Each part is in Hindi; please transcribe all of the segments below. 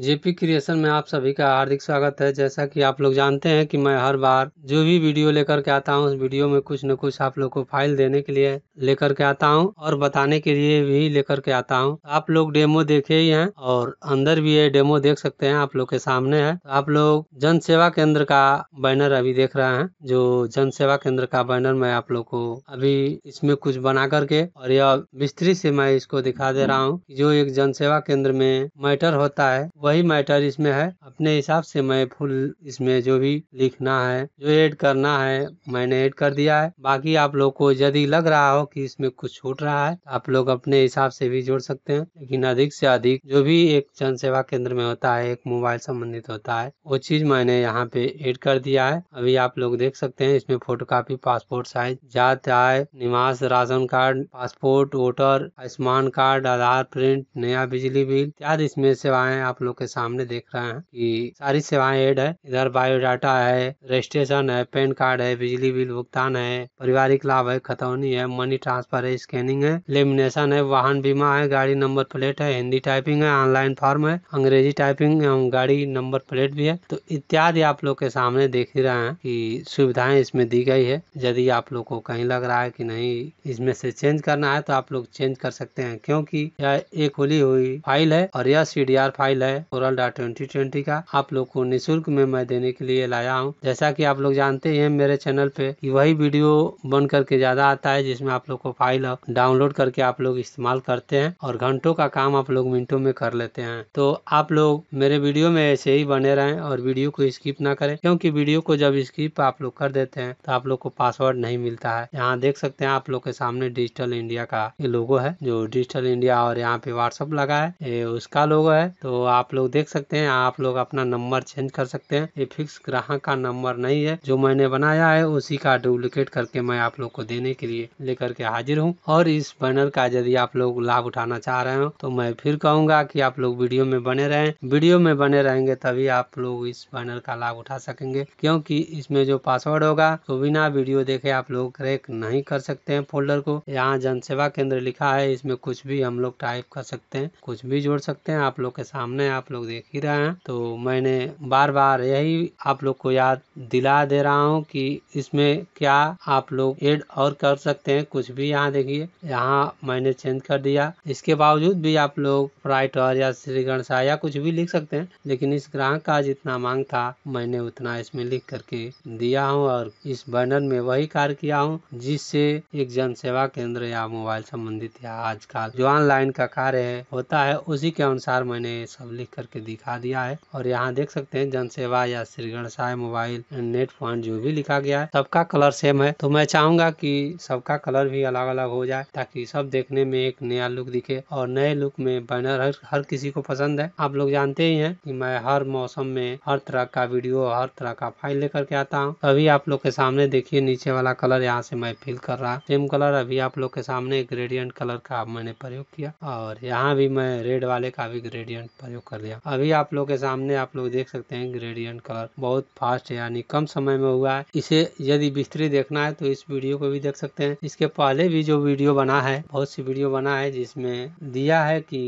जेपी क्रिएशन में आप सभी का हार्दिक स्वागत है जैसा कि आप लोग जानते हैं कि मैं हर बार जो भी वीडियो लेकर के आता हूं उस वीडियो में कुछ न कुछ आप लोग को फाइल देने के लिए लेकर के आता हूं और बताने के लिए भी लेकर के आता हूं आप लोग डेमो देखे ही हैं और अंदर भी ये डेमो देख सकते हैं आप लोग के सामने है तो आप लोग जन सेवा केंद्र का बैनर अभी देख रहे हैं जो जन सेवा केंद्र का बैनर मैं आप लोग को अभी इसमें कुछ बना करके और यह विस्तृत से मैं इसको दिखा दे रहा हूँ जो एक जन सेवा केंद्र में मैटर होता है वही मैटर इसमें है अपने हिसाब से मैं फुल इसमें जो भी लिखना है जो ऐड करना है मैंने ऐड कर दिया है बाकी आप लोग को यदि लग रहा हो कि इसमें कुछ छूट रहा है तो आप लोग अपने हिसाब से भी जोड़ सकते हैं लेकिन अधिक से अधिक जो भी एक जन सेवा केंद्र में होता है एक मोबाइल संबंधित होता है वो चीज मैंने यहाँ पे एड कर दिया है अभी आप लोग देख सकते हैं इसमें फोटो कापी पासपोर्ट साइज जात आय निवास ration card passport voter Ayushman card Aadhaar print नया बिजली बिल इत्यादि इसमें सेवाएं आप लोग लोग के सामने देख रहे हैं कि सारी सेवाएं ऐड है इधर बायोडाटा है रजिस्ट्रेशन है पैन कार्ड है बिजली बिल भुगतान है पारिवारिक लाभ है खतौनी है मनी ट्रांसफर है स्कैनिंग है लेमिनेशन है वाहन बीमा है गाड़ी नंबर प्लेट है हिंदी टाइपिंग है ऑनलाइन फॉर्म है अंग्रेजी टाइपिंग गाड़ी नंबर प्लेट भी है तो इत्यादि आप लोग के सामने देख ही रहे हैं कि सुविधाएं इसमें दी गई है यदि आप लोग को कहीं लग रहा है कि नहीं इसमें से चेंज करना है तो आप लोग चेंज कर सकते हैं क्योंकि यह एक खुली हुई फाइल है और यह सी फाइल है ओरल डा ट्वेंटी ट्वेंटी का आप लोग को निःशुल्क में मैं देने के लिए लाया हूँ जैसा की आप लोग जानते हैं मेरे चैनल पे कि वही वीडियो बन करके ज्यादा आता है जिसमें आप लोग को फाइल डाउनलोड करके आप लोग इस्तेमाल करते हैं और घंटों का काम आप लोग मिनटों में कर लेते हैं तो आप लोग मेरे वीडियो में ऐसे ही बने रहें और वीडियो को स्किप ना करें क्योंकि वीडियो को जब स्किप आप लोग कर देते हैं तो आप लोग को पासवर्ड नहीं मिलता है यहाँ देख सकते हैं आप लोग के सामने डिजिटल इंडिया का ये लोगो है जो डिजिटल इंडिया और यहाँ पे व्हाट्सअप लगा है ये उसका लोगो है तो आप आप लोग देख सकते हैं आप लोग अपना नंबर चेंज कर सकते हैं ये फिक्स ग्राहक का नंबर नहीं है जो मैंने बनाया है उसी का डुप्लीकेट करके मैं आप लोग को देने के लिए लेकर के हाजिर हूँ और इस बैनर का यदि आप लोग लाभ उठाना चाह रहे हो तो मैं फिर कहूँगा कि आप लोग वीडियो में बने रहें वीडियो में बने रहेंगे तभी आप लोग इस बैनर का लाभ उठा सकेंगे क्योंकि इसमें जो पासवर्ड होगा तो बिना वीडियो देखे आप लोग क्रेक नहीं कर सकते हैं फोल्डर को यहाँ जन सेवा केंद्र लिखा है इसमें कुछ भी हम लोग टाइप कर सकते हैं कुछ भी जोड़ सकते हैं आप लोग के सामने आप आप लोग देख ही रहे हैं तो मैंने बार बार यही आप लोग को याद दिला दे रहा हूँ कि इसमें क्या आप लोग एड और कर सकते हैं कुछ भी यहाँ देखिए यहाँ मैंने चेंज कर दिया इसके बावजूद भी आप लोग फ्राइटर या श्री गणसा या कुछ भी लिख सकते हैं लेकिन इस ग्राहक का जितना मांग था मैंने उतना इसमें लिख करके दिया हूँ और इस बैनर में वही कार्य किया हूँ जिससे एक जन सेवा केंद्र या मोबाइल संबंधित या आजकल जो ऑनलाइन का कार्य होता है उसी के अनुसार मैंने सब लिख लिख करके दिखा दिया है और यहाँ देख सकते हैं जन सेवा या श्री गणसाय मोबाइल नेट पॉइंट जो भी लिखा गया है सबका कलर सेम है तो मैं चाहूंगा कि सबका कलर भी अलग अलग हो जाए ताकि सब देखने में एक नया लुक दिखे और नए लुक में बैनर हर, हर किसी को पसंद है आप लोग जानते ही हैं कि मैं हर मौसम में हर तरह का वीडियो हर तरह का फाइल लेकर के आता हूँ अभी आप लोग के सामने देखिए नीचे वाला कलर यहाँ से मैं फिल कर रहा सेम कलर अभी आप लोग के सामने ग्रेडियंट कलर का मैंने प्रयोग किया और यहाँ भी मैं रेड वाले का भी ग्रेडियंट प्रयोग कर दिया अभी आप लोग के सामने आप लोग देख सकते हैं ग्रेडियंट कलर बहुत फास्ट है यानी कम समय में हुआ है इसे यदि बिस्तरी देखना है तो इस वीडियो को भी देख सकते हैं इसके पहले भी जो वीडियो बना है बहुत सी वीडियो बना है जिसमें दिया है कि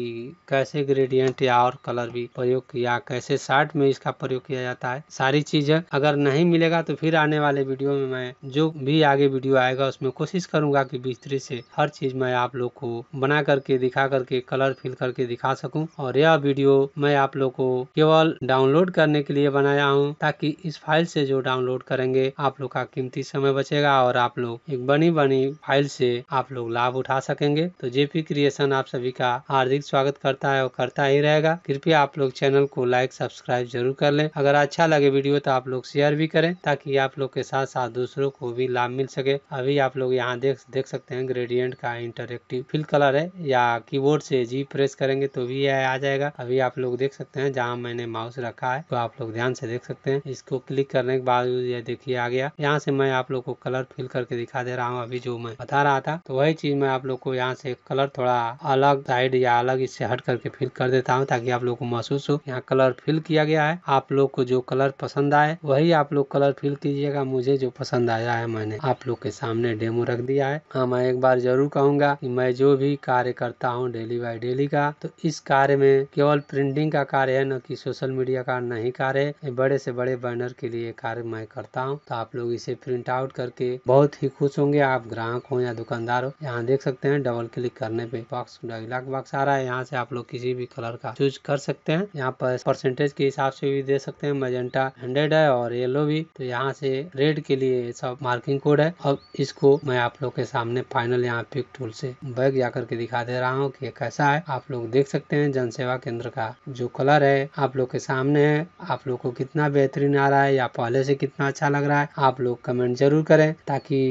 कैसे ग्रेडियंट या और कलर भी प्रयोग किया कैसे शार्ट में इसका प्रयोग किया जाता है सारी चीज अगर नहीं मिलेगा तो फिर आने वाले वीडियो में मैं जो भी आगे वीडियो आएगा उसमें कोशिश करूंगा कि बिस्तरी से हर चीज मैं आप लोग को बना करके दिखा करके कलर फिल करके दिखा सकूं और यह वीडियो मैं आप लोग को केवल डाउनलोड करने के लिए बनाया हूँ ताकि इस फाइल से जो डाउनलोड करेंगे आप लोग का कीमती समय बचेगा और आप लोग एक बनी बनी फाइल से आप लोग लाभ उठा सकेंगे तो जेपी क्रिएशन आप सभी का हार्दिक स्वागत करता है और करता ही रहेगा कृपया आप लोग चैनल को लाइक सब्सक्राइब जरूर कर लें अगर अच्छा लगे वीडियो तो आप लोग शेयर भी करें ताकि आप लोग के साथ साथ दूसरों को भी लाभ मिल सके अभी आप लोग यहाँ देख देख सकते हैं ग्रेडियंट का इंटरेक्टिव फिल कलर है या कीबोर्ड से जी प्रेस करेंगे तो भी यह आ जाएगा अभी आप लोग लोग देख सकते हैं जहाँ मैंने माउस रखा है तो आप लोग ध्यान से देख सकते हैं इसको क्लिक करने के बाद ये देखिए आ गया यहाँ से मैं आप लोग को कलर फिल करके दिखा दे रहा हूँ अभी जो मैं बता रहा था तो वही चीज मैं आप लोग को यहाँ से कलर थोड़ा अलग साइड या अलग इससे हट करके फिल कर देता हूँ ताकि आप लोग को महसूस हो यहाँ कलर फिल किया गया है आप लोग को जो कलर पसंद आए वही आप लोग कलर फिल कीजिएगा मुझे जो पसंद आया है मैंने आप लोग के सामने डेमो रख दिया है हाँ मैं एक बार जरूर कहूंगा कि मैं जो भी कार्य करता हूँ डेली बाय डेली का तो इस कार्य में केवल प्रिंट ब्रांडिंग का कार्य है न कि सोशल मीडिया का नहीं कार्य बड़े से बड़े बैनर के लिए कार्य मैं करता हूँ तो आप लोग इसे प्रिंट आउट करके बहुत ही खुश होंगे आप ग्राहक हो या दुकानदार हो यहाँ देख सकते हैं डबल क्लिक करने पे बॉक्स डायलॉग बॉक्स आ रहा है यहाँ से आप लोग किसी भी कलर का चूज कर सकते हैं यहाँ पर परसेंटेज के हिसाब से भी दे सकते हैं मजेंटा हंड्रेड है और येलो भी तो यहाँ से रेड के लिए सब मार्किंग कोड है अब इसको मैं आप लोग के सामने फाइनल यहाँ पिक टूल से बैग जाकर के दिखा दे रहा हूँ कि कैसा है आप लोग देख सकते हैं जनसेवा केंद्र का जो कलर है आप लोग के सामने है आप लोग को कितना बेहतरीन आ रहा है या पहले से कितना अच्छा लग रहा है आप लोग कमेंट जरूर करें ताकि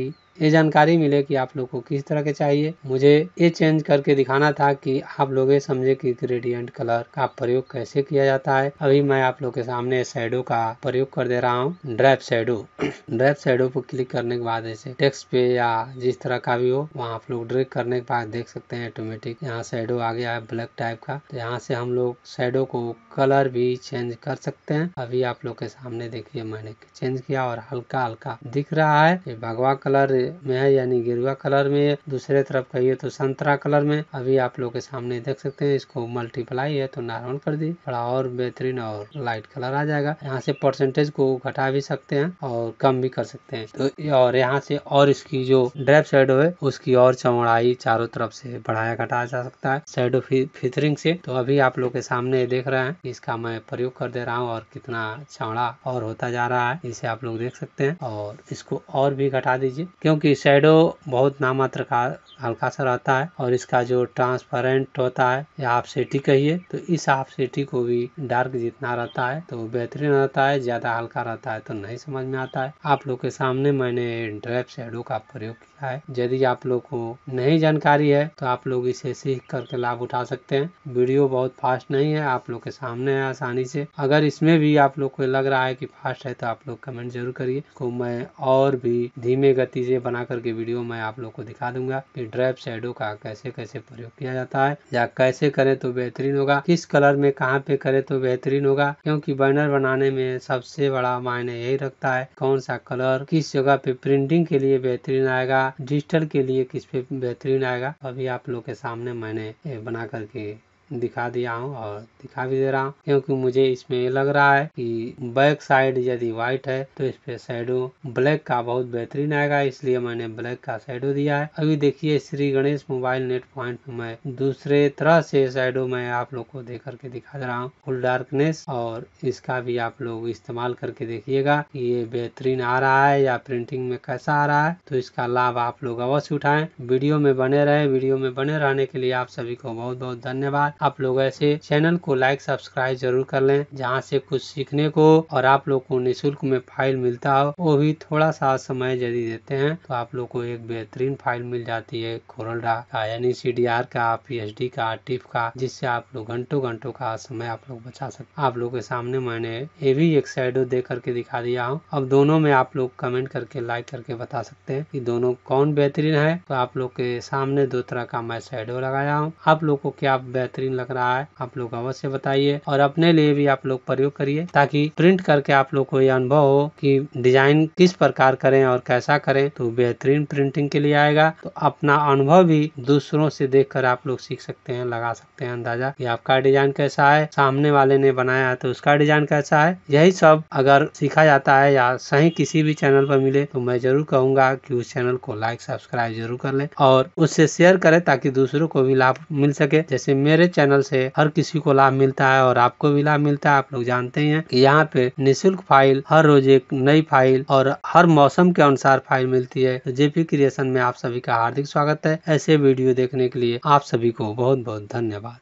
ये जानकारी मिले कि आप लोग को किस तरह के चाहिए मुझे ये चेंज करके दिखाना था कि आप लोग ये समझे कि ग्रेडियंट कलर का प्रयोग कैसे किया जाता है अभी मैं आप लोग के सामने शेडो का प्रयोग कर दे रहा हूँ ड्रैप शेडो ड्रैप शेडो पर क्लिक करने के बाद ऐसे टेक्स्ट पे या जिस तरह का भी हो वहाँ आप लोग ड्रैग करने के बाद देख सकते हैं ऑटोमेटिक यहाँ शेडो आ गया है ब्लैक टाइप का तो यहाँ से हम लोग शेडो को कलर भी चेंज कर सकते हैं अभी आप लोग के सामने देखिए मैंने चेंज किया और हल्का हल्का दिख रहा है ये भगवा कलर में है यानी गेरुआ कलर में है दूसरे तरफ कहिए तो संतरा कलर में अभी आप लोग के सामने देख सकते हैं इसको मल्टीप्लाई है तो नारायण कर दी थोड़ा और बेहतरीन और लाइट कलर आ जाएगा यहाँ से परसेंटेज को घटा भी सकते हैं और कम भी कर सकते हैं तो और यहाँ से और इसकी जो ड्रेप शेडो है उसकी और चौड़ाई चारों तरफ से बढ़ाया घटाया जा सकता है शेडो फिथरिंग से तो अभी आप लोग के सामने देख रहे हैं इसका मैं प्रयोग कर दे रहा हूँ और कितना चौड़ा और होता जा रहा है इसे आप लोग देख सकते हैं और इसको और भी घटा दीजिए क्यों क्योंकि शेडो बहुत नामात्र का हल्का सा रहता है और इसका जो ट्रांसपेरेंट होता है या हाफ सिटी कहिए तो इस हाफ सिटी को भी डार्क जितना रहता है तो बेहतरीन रहता है ज्यादा हल्का रहता है तो नहीं समझ में आता है आप लोग के सामने मैंने ड्रेप शेडो का प्रयोग किया है यदि आप लोग को नहीं जानकारी है तो आप लोग इसे सीख करके लाभ उठा सकते हैं वीडियो बहुत फास्ट नहीं है आप लोग के सामने है आसानी से अगर इसमें भी आप लोग को लग रहा है कि फास्ट है तो आप लोग कमेंट जरूर करिए को मैं और भी धीमे गति से बना करके वीडियो मैं आप लोग को दिखा दूंगा कि ड्रैप शेडो का कैसे कैसे प्रयोग किया जाता है या कैसे करें तो बेहतरीन होगा किस कलर में कहाँ पे करें तो बेहतरीन होगा क्योंकि बैनर बनाने में सबसे बड़ा मायने यही रखता है कौन सा कलर किस जगह पे प्रिंटिंग के लिए बेहतरीन आएगा डिजिटल के लिए किस पे बेहतरीन आएगा अभी आप लोग के सामने मैंने बना करके दिखा दिया हूँ और दिखा भी दे रहा हूँ क्योंकि मुझे इसमें ये लग रहा है कि बैक साइड यदि व्हाइट है तो इस पे शेडो ब्लैक का बहुत बेहतरीन आएगा इसलिए मैंने ब्लैक का शेडो दिया है अभी देखिए Shri Ganesh mobile net point मैं दूसरे तरह से शेडो मैं आप लोग को दे करके दिखा दे रहा हूँ फुल डार्कनेस और इसका भी आप लोग इस्तेमाल करके देखिएगा ये बेहतरीन आ रहा है या प्रिंटिंग में कैसा आ रहा है तो इसका लाभ आप लोग अवश्य उठाए वीडियो में बने रहे वीडियो में बने रहने के लिए आप सभी को बहुत बहुत धन्यवाद आप लोग ऐसे चैनल को लाइक सब्सक्राइब जरूर कर लें जहाँ से कुछ सीखने को और आप लोग को निःशुल्क में फाइल मिलता हो वो भी थोड़ा सा समय यदि देते हैं तो आप लोग को एक बेहतरीन फाइल मिल जाती है कोरलडा का यानी सी डी आर का पी का टिप का जिससे आप लोग घंटों घंटों का समय आप लोग बचा सकते आप लोग के सामने मैंने ये भी एक शेडो दे करके दिखा दिया हूँ अब दोनों में आप लोग कमेंट करके लाइक करके बता सकते हैं कि दोनों कौन बेहतरीन है तो आप लोग के सामने दो तरह का मैं शेडो लगाया हूँ आप लोग को क्या बेहतरीन इंटरेस्टिंग लग रहा है आप लोग अवश्य बताइए और अपने लिए भी आप लोग प्रयोग करिए ताकि प्रिंट करके आप लोग को यह अनुभव हो कि डिजाइन किस प्रकार करें और कैसा करें तो बेहतरीन प्रिंटिंग के लिए आएगा तो अपना अनुभव भी दूसरों से देख आप लोग सीख सकते हैं लगा सकते हैं अंदाजा की आपका डिजाइन कैसा है सामने वाले ने बनाया है तो उसका डिजाइन कैसा है यही सब अगर सीखा जाता है या सही किसी भी चैनल पर मिले तो मैं जरूर कहूंगा कि उस चैनल को लाइक सब्सक्राइब जरूर कर ले और उससे शेयर करें ताकि दूसरों को भी लाभ मिल सके जैसे मेरे चैनल से हर किसी को लाभ मिलता है और आपको भी लाभ मिलता है आप लोग जानते हैं कि यहाँ पे निःशुल्क फाइल हर रोज एक नई फाइल और हर मौसम के अनुसार फाइल मिलती है तो जेपी क्रिएशन में आप सभी का हार्दिक स्वागत है ऐसे वीडियो देखने के लिए आप सभी को बहुत बहुत धन्यवाद